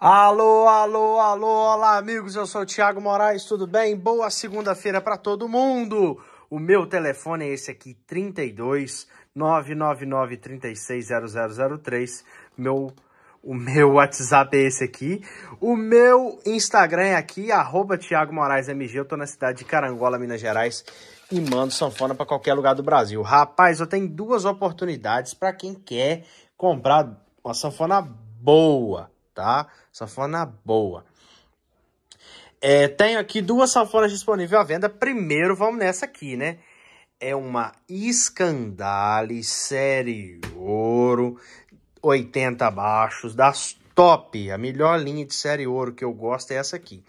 Alô, alô, alô, olá amigos, eu sou o Thiago Moraes, tudo bem? Boa segunda-feira para todo mundo! O meu telefone é esse aqui, 32 999 Meu, o meu WhatsApp é esse aqui. O meu Instagram é aqui, arroba Thiago Moraes MG. Eu tô na cidade de Carangola, Minas Gerais, e mando sanfona para qualquer lugar do Brasil. Rapaz, eu tenho duas oportunidades para quem quer comprar uma sanfona boa tá? Sanfona boa. É, tenho aqui duas sanfonas disponíveis à venda. Primeiro, vamos nessa aqui, né? É uma Scandale Série Ouro, 80 baixos, das top. A melhor linha de série ouro que eu gosto é essa aqui.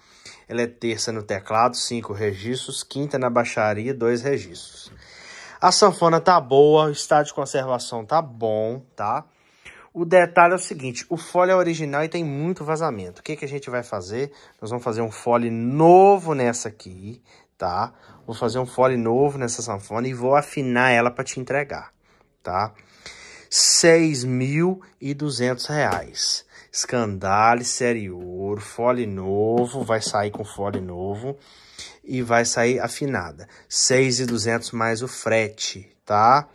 Ela é terça no teclado, cinco registros, quinta na baixaria, dois registros. A sanfona tá boa, o estado de conservação tá bom, tá? O detalhe é o seguinte, o fole é original e tem muito vazamento. O que, que a gente vai fazer? Nós vamos fazer um fole novo nessa aqui, tá? Vou fazer um fole novo nessa sanfona e vou afinar ela para te entregar, tá? R$ 6.200. Escandale, série ouro, fole novo, vai sair com fole novo e vai sair afinada. R$ 6.200 mais o frete, tá?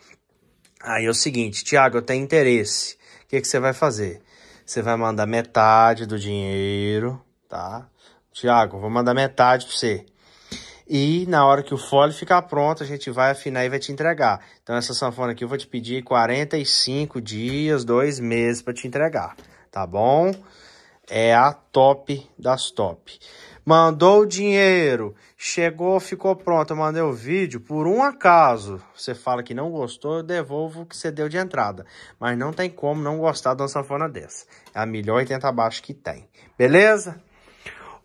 Aí é o seguinte, Tiago, eu tenho interesse. O que, que você vai fazer? Você vai mandar metade do dinheiro, tá? Tiago, vou mandar metade para você. E na hora que o fole ficar pronto, a gente vai afinar e vai te entregar. Então essa sanfona aqui eu vou te pedir 45 dias, dois meses para te entregar, tá bom? É a top das top. Mandou o dinheiro, chegou, ficou pronto, eu mandei o vídeo. Por um acaso, você fala que não gostou, eu devolvo o que você deu de entrada. Mas não tem como não gostar de uma sanfona dessa. É a melhor 80 baixo que tem. Beleza?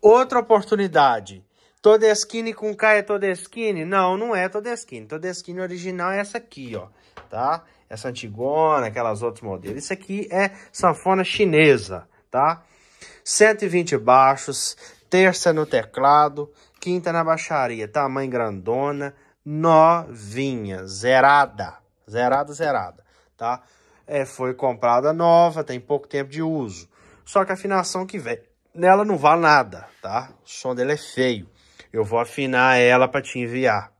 Outra oportunidade. Todeskine com K é Todeskine? Não, não é Todeskine. Todeskine original é essa aqui, ó, tá? Essa antigona, aquelas outros modelos. Isso aqui é sanfona chinesa, tá? 120 baixos, terça no teclado, quinta na baixaria, tamanho grandona, novinha, zerada, zerada, zerada, tá? É, foi comprada nova, tem pouco tempo de uso. Só que a afinação que vem nela não vale nada, tá? O som dela é feio. Eu vou afinar ela para te enviar,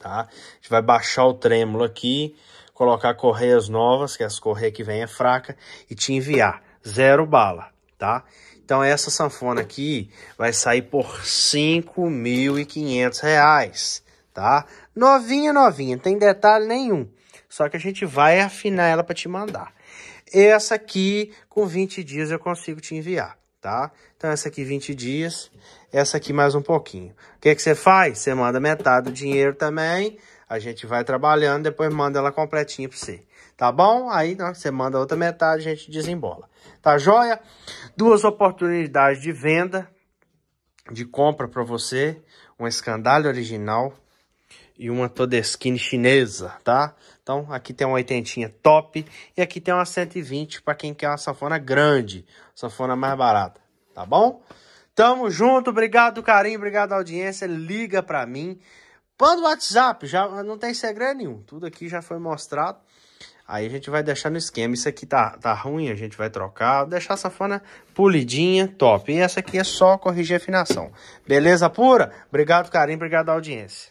tá? A gente vai baixar o trêmulo aqui, colocar correias novas, que as correias que vem é fraca, e te enviar. Zero bala, tá? Então essa sanfona aqui vai sair por R$ 5.500, tá? Novinha, novinha, não tem detalhe nenhum. Só que a gente vai afinar ela para te mandar. Essa aqui, com 20 dias, eu consigo te enviar, tá? Então essa aqui 20 dias, essa aqui mais um pouquinho. O que, é que você faz? Você manda metade do dinheiro também a gente vai trabalhando, depois manda ela completinha para você. Tá bom? Aí você manda a outra metade, a gente desembola. Tá joia? Duas oportunidades de venda, de compra para você. Um escandalho original e uma Todeskine chinesa, tá? Então, aqui tem uma oitentinha top e aqui tem uma 120 para quem quer uma safona grande, Safona mais barata, tá bom? Tamo junto, obrigado carinho, obrigado audiência, liga para mim. Pan do WhatsApp, já não tem segredo nenhum. Tudo aqui já foi mostrado. Aí a gente vai deixar no esquema. Isso aqui tá, tá ruim, a gente vai trocar. Deixar a fona polidinha, top. E essa aqui é só corrigir a afinação. Beleza pura? Obrigado, carinho. Obrigado, audiência.